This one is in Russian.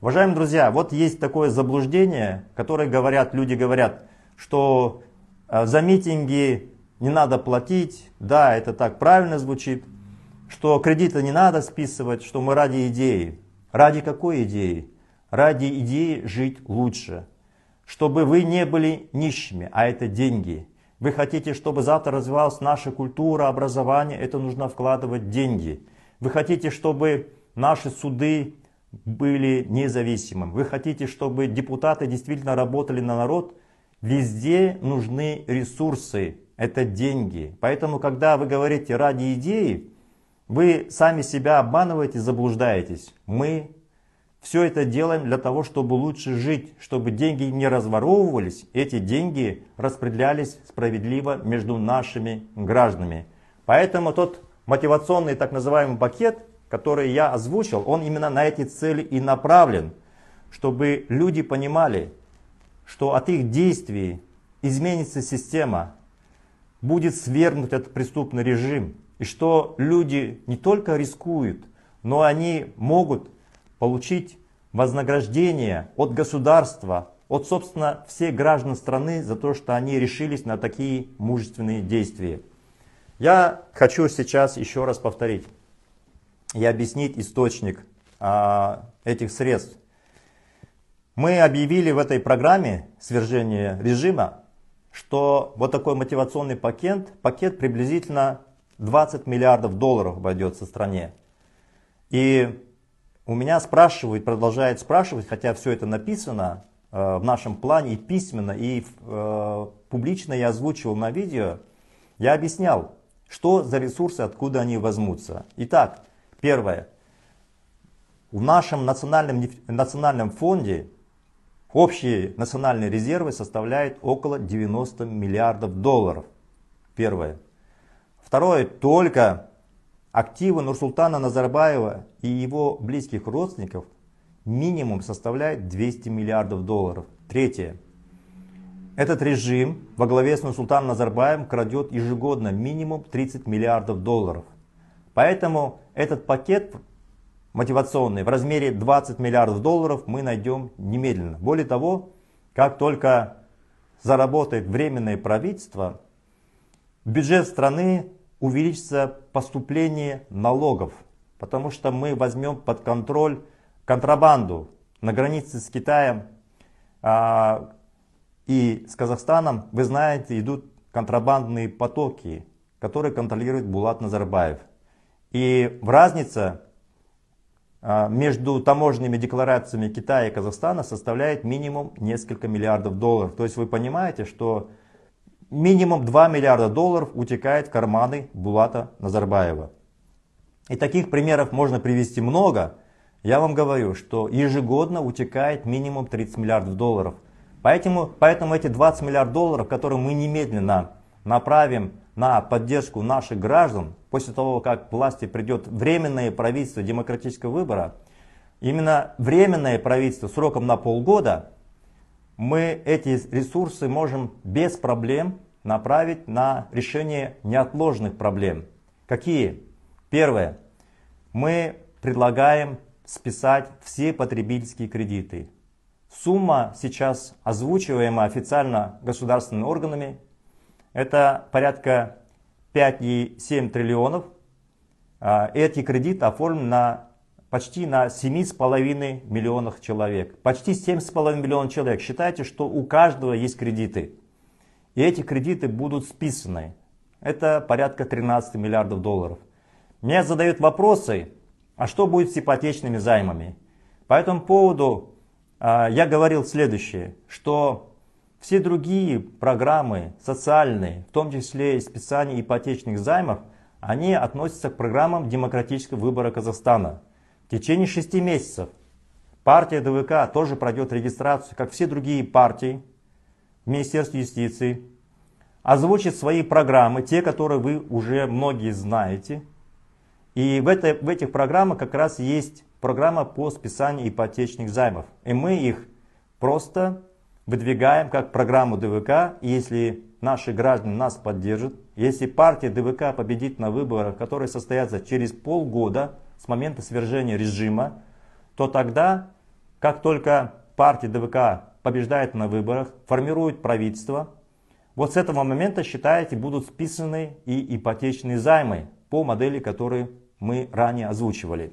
Уважаемые друзья, вот есть такое заблуждение, которое говорят, люди говорят, что э, за митинги не надо платить, да, это так правильно звучит, что кредиты не надо списывать, что мы ради идеи. Ради какой идеи? Ради идеи жить лучше, чтобы вы не были нищими, а это деньги. Вы хотите, чтобы завтра развивалась наша культура, образование, это нужно вкладывать деньги. Вы хотите, чтобы наши суды были независимым, вы хотите, чтобы депутаты действительно работали на народ, везде нужны ресурсы, это деньги. Поэтому, когда вы говорите ради идеи, вы сами себя обманываете, заблуждаетесь. Мы все это делаем для того, чтобы лучше жить, чтобы деньги не разворовывались, эти деньги распределялись справедливо между нашими гражданами. Поэтому тот мотивационный так называемый пакет – который я озвучил, он именно на эти цели и направлен, чтобы люди понимали, что от их действий изменится система, будет свергнут этот преступный режим, и что люди не только рискуют, но они могут получить вознаграждение от государства, от, собственно, всех граждан страны за то, что они решились на такие мужественные действия. Я хочу сейчас еще раз повторить и объяснить источник а, этих средств. Мы объявили в этой программе свержения режима, что вот такой мотивационный пакет, пакет приблизительно 20 миллиардов долларов обойдется стране. И у меня спрашивают, продолжают спрашивать, хотя все это написано э, в нашем плане и письменно, и э, публично я озвучивал на видео, я объяснял, что за ресурсы, откуда они возьмутся. Итак, Первое. В нашем национальном, национальном фонде общие национальные резервы составляют около 90 миллиардов долларов. Первое. Второе. Только активы Нурсултана Назарбаева и его близких родственников минимум составляют 200 миллиардов долларов. Третье. Этот режим во главе с Нурсултаном Назарбаевым крадет ежегодно минимум 30 миллиардов долларов. Поэтому этот пакет мотивационный в размере 20 миллиардов долларов мы найдем немедленно. Более того, как только заработает временное правительство, в бюджет страны увеличится поступление налогов, потому что мы возьмем под контроль контрабанду на границе с Китаем а, и с Казахстаном. Вы знаете, идут контрабандные потоки, которые контролирует Булат Назарбаев. И разница а, между таможенными декларациями Китая и Казахстана составляет минимум несколько миллиардов долларов. То есть вы понимаете, что минимум 2 миллиарда долларов утекает в карманы Булата Назарбаева. И таких примеров можно привести много. Я вам говорю, что ежегодно утекает минимум 30 миллиардов долларов. Поэтому, поэтому эти 20 миллиардов долларов, которые мы немедленно направим на поддержку наших граждан, после того, как к власти придет временное правительство демократического выбора, именно временное правительство сроком на полгода, мы эти ресурсы можем без проблем направить на решение неотложных проблем. Какие? Первое. Мы предлагаем списать все потребительские кредиты. Сумма сейчас озвучиваемая официально государственными органами это порядка 5,7 триллионов. А, эти кредиты оформлены на почти на 7,5 миллионов человек. Почти 7,5 миллионов человек. Считайте, что у каждого есть кредиты. И эти кредиты будут списаны. Это порядка 13 миллиардов долларов. Меня задают вопросы, а что будет с ипотечными займами? По этому поводу а, я говорил следующее, что все другие программы социальные, в том числе и списание ипотечных займов, они относятся к программам демократического выбора Казахстана. В течение шести месяцев партия ДВК тоже пройдет регистрацию, как все другие партии в Министерстве юстиции, озвучит свои программы, те, которые вы уже многие знаете. И в, этой, в этих программах как раз есть программа по списанию ипотечных займов. И мы их просто выдвигаем как программу ДВК. если наши граждане нас поддержат, если партия ДВК победит на выборах, которые состоятся через полгода с момента свержения режима, то тогда, как только партия ДВК побеждает на выборах, формирует правительство, вот с этого момента, считаете, будут списаны и ипотечные займы по модели, которую мы ранее озвучивали.